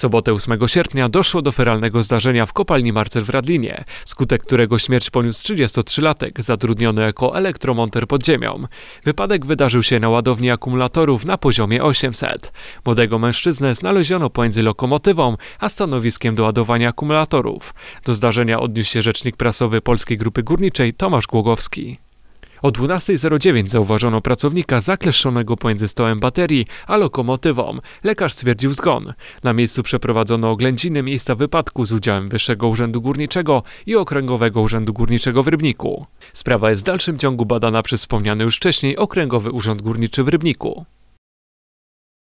sobotę 8 sierpnia doszło do feralnego zdarzenia w kopalni Marcel w Radlinie, skutek którego śmierć poniósł 33-latek zatrudniony jako elektromonter pod ziemią. Wypadek wydarzył się na ładowni akumulatorów na poziomie 800. Młodego mężczyznę znaleziono pomiędzy lokomotywą a stanowiskiem do ładowania akumulatorów. Do zdarzenia odniósł się rzecznik prasowy Polskiej Grupy Górniczej Tomasz Głogowski. O 12.09 zauważono pracownika zakleszczonego pomiędzy stołem baterii a lokomotywą. Lekarz stwierdził zgon. Na miejscu przeprowadzono oględziny miejsca wypadku z udziałem Wyższego Urzędu Górniczego i Okręgowego Urzędu Górniczego w Rybniku. Sprawa jest w dalszym ciągu badana przez wspomniany już wcześniej Okręgowy Urząd Górniczy w Rybniku.